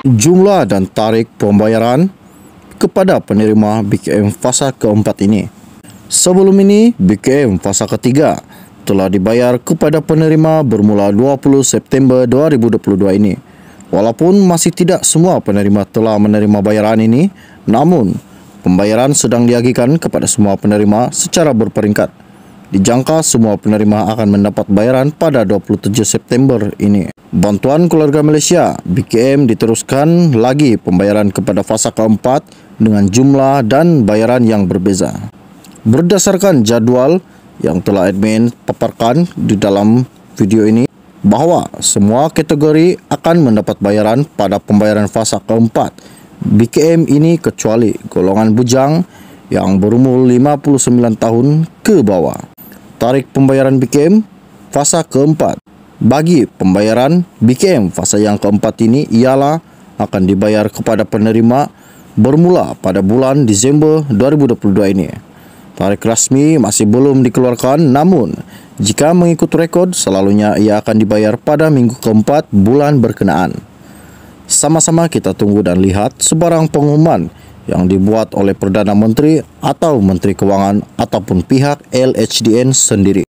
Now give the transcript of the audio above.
jumlah dan tarik pembayaran kepada penerima BKM fasa keempat ini. Sebelum ini, BKM fasa ketiga telah dibayar kepada penerima bermula 20 September 2022 ini. Walaupun masih tidak semua penerima telah menerima bayaran ini, namun pembayaran sedang diagihkan kepada semua penerima secara berperingkat. Dijangka semua penerima akan mendapat bayaran pada 27 September ini. Bantuan keluarga Malaysia BKM diteruskan lagi pembayaran kepada fasa keempat dengan jumlah dan bayaran yang berbeza. Berdasarkan jadwal yang telah admin paparkan di dalam video ini bahwa semua kategori akan mendapat bayaran pada pembayaran fasa keempat BKM ini kecuali golongan bujang yang berumur 59 tahun ke bawah. Tarik pembayaran BKM fase keempat. Bagi pembayaran BKM fase yang keempat ini ialah akan dibayar kepada penerima bermula pada bulan Desember 2022 ini. Tarik rasmi masih belum dikeluarkan namun jika mengikut rekod selalunya ia akan dibayar pada minggu keempat bulan berkenaan. Sama-sama kita tunggu dan lihat sebarang pengumuman yang dibuat oleh Perdana Menteri atau Menteri Keuangan ataupun pihak LHDN sendiri.